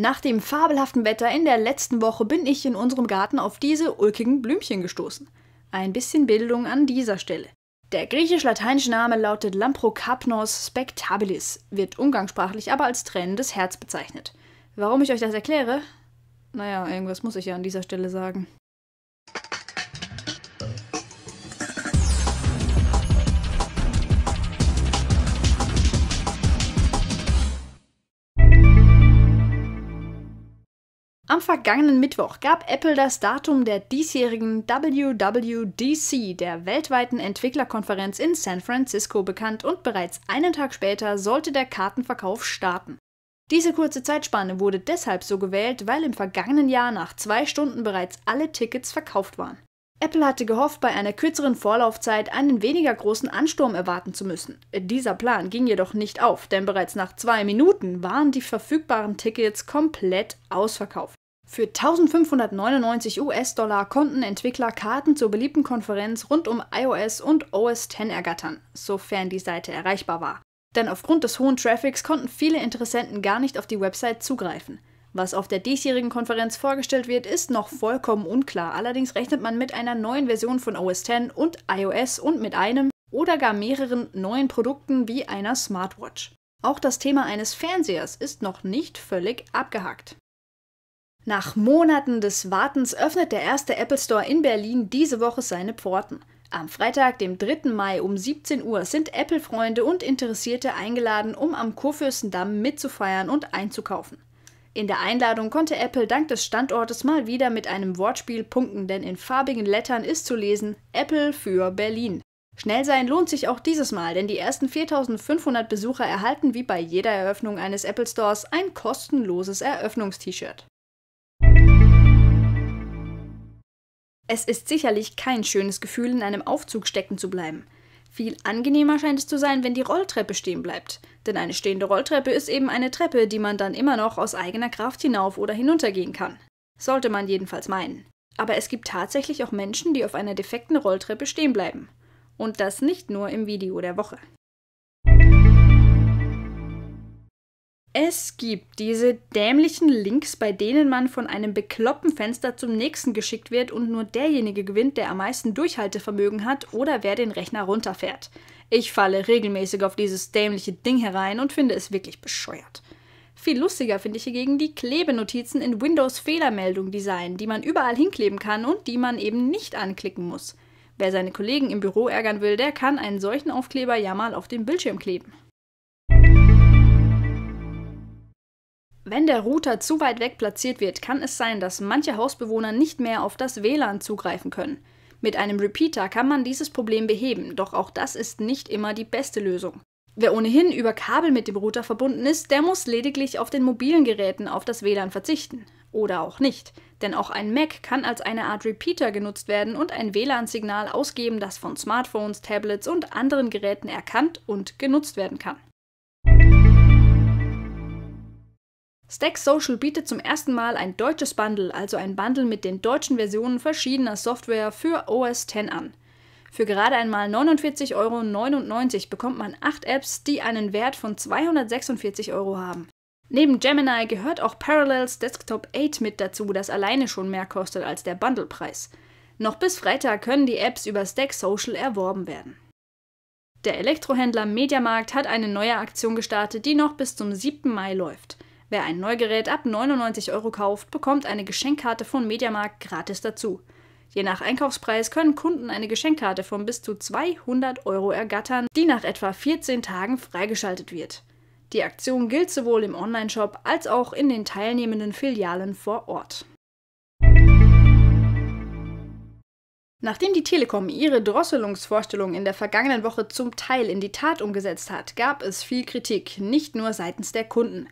Nach dem fabelhaften Wetter in der letzten Woche bin ich in unserem Garten auf diese ulkigen Blümchen gestoßen. Ein bisschen Bildung an dieser Stelle. Der griechisch-lateinische Name lautet Lamprocapnos spectabilis, wird umgangssprachlich aber als trennendes Herz bezeichnet. Warum ich euch das erkläre? Naja, irgendwas muss ich ja an dieser Stelle sagen. Am vergangenen Mittwoch gab Apple das Datum der diesjährigen WWDC, der weltweiten Entwicklerkonferenz in San Francisco, bekannt und bereits einen Tag später sollte der Kartenverkauf starten. Diese kurze Zeitspanne wurde deshalb so gewählt, weil im vergangenen Jahr nach zwei Stunden bereits alle Tickets verkauft waren. Apple hatte gehofft, bei einer kürzeren Vorlaufzeit einen weniger großen Ansturm erwarten zu müssen. Dieser Plan ging jedoch nicht auf, denn bereits nach zwei Minuten waren die verfügbaren Tickets komplett ausverkauft. Für 1599 US-Dollar konnten Entwickler Karten zur beliebten Konferenz rund um iOS und OS X ergattern, sofern die Seite erreichbar war. Denn aufgrund des hohen Traffics konnten viele Interessenten gar nicht auf die Website zugreifen. Was auf der diesjährigen Konferenz vorgestellt wird, ist noch vollkommen unklar. Allerdings rechnet man mit einer neuen Version von OS X und iOS und mit einem oder gar mehreren neuen Produkten wie einer Smartwatch. Auch das Thema eines Fernsehers ist noch nicht völlig abgehackt. Nach Monaten des Wartens öffnet der erste Apple Store in Berlin diese Woche seine Pforten. Am Freitag, dem 3. Mai um 17 Uhr, sind Apple-Freunde und Interessierte eingeladen, um am Kurfürstendamm mitzufeiern und einzukaufen. In der Einladung konnte Apple dank des Standortes mal wieder mit einem Wortspiel punkten, denn in farbigen Lettern ist zu lesen Apple für Berlin. Schnell sein lohnt sich auch dieses Mal, denn die ersten 4500 Besucher erhalten wie bei jeder Eröffnung eines Apple Stores ein kostenloses Eröffnungst-T-Shirt. Es ist sicherlich kein schönes Gefühl, in einem Aufzug stecken zu bleiben. Viel angenehmer scheint es zu sein, wenn die Rolltreppe stehen bleibt. Denn eine stehende Rolltreppe ist eben eine Treppe, die man dann immer noch aus eigener Kraft hinauf oder hinuntergehen kann. Sollte man jedenfalls meinen. Aber es gibt tatsächlich auch Menschen, die auf einer defekten Rolltreppe stehen bleiben. Und das nicht nur im Video der Woche. Es gibt diese dämlichen Links, bei denen man von einem bekloppten Fenster zum nächsten geschickt wird und nur derjenige gewinnt, der am meisten Durchhaltevermögen hat oder wer den Rechner runterfährt. Ich falle regelmäßig auf dieses dämliche Ding herein und finde es wirklich bescheuert. Viel lustiger finde ich hingegen die Klebenotizen in Windows Fehlermeldung Design, die man überall hinkleben kann und die man eben nicht anklicken muss. Wer seine Kollegen im Büro ärgern will, der kann einen solchen Aufkleber ja mal auf den Bildschirm kleben. Wenn der Router zu weit weg platziert wird, kann es sein, dass manche Hausbewohner nicht mehr auf das WLAN zugreifen können. Mit einem Repeater kann man dieses Problem beheben, doch auch das ist nicht immer die beste Lösung. Wer ohnehin über Kabel mit dem Router verbunden ist, der muss lediglich auf den mobilen Geräten auf das WLAN verzichten. Oder auch nicht. Denn auch ein Mac kann als eine Art Repeater genutzt werden und ein WLAN-Signal ausgeben, das von Smartphones, Tablets und anderen Geräten erkannt und genutzt werden kann. Stack Social bietet zum ersten Mal ein deutsches Bundle, also ein Bundle mit den deutschen Versionen verschiedener Software für OS X an. Für gerade einmal 49,99 Euro bekommt man 8 Apps, die einen Wert von 246 Euro haben. Neben Gemini gehört auch Parallels Desktop 8 mit dazu, das alleine schon mehr kostet als der Bundlepreis. Noch bis Freitag können die Apps über Stack Social erworben werden. Der Elektrohändler Mediamarkt hat eine neue Aktion gestartet, die noch bis zum 7. Mai läuft. Wer ein Neugerät ab 99 Euro kauft, bekommt eine Geschenkkarte von Mediamarkt gratis dazu. Je nach Einkaufspreis können Kunden eine Geschenkkarte von bis zu 200 Euro ergattern, die nach etwa 14 Tagen freigeschaltet wird. Die Aktion gilt sowohl im Onlineshop als auch in den teilnehmenden Filialen vor Ort. Nachdem die Telekom ihre Drosselungsvorstellung in der vergangenen Woche zum Teil in die Tat umgesetzt hat, gab es viel Kritik, nicht nur seitens der Kunden.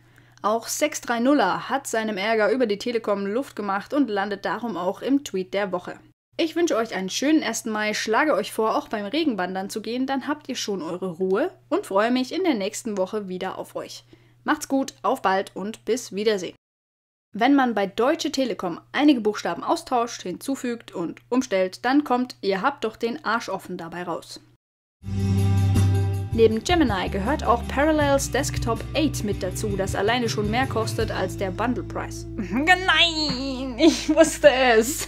Auch 630er hat seinem Ärger über die Telekom Luft gemacht und landet darum auch im Tweet der Woche. Ich wünsche euch einen schönen 1. Mai, schlage euch vor, auch beim Regenwandern zu gehen, dann habt ihr schon eure Ruhe und freue mich in der nächsten Woche wieder auf euch. Macht's gut, auf bald und bis Wiedersehen. Wenn man bei Deutsche Telekom einige Buchstaben austauscht, hinzufügt und umstellt, dann kommt, ihr habt doch den Arsch offen dabei raus. Neben Gemini gehört auch Parallels Desktop 8 mit dazu, das alleine schon mehr kostet als der Bundle preis Nein, ich wusste es.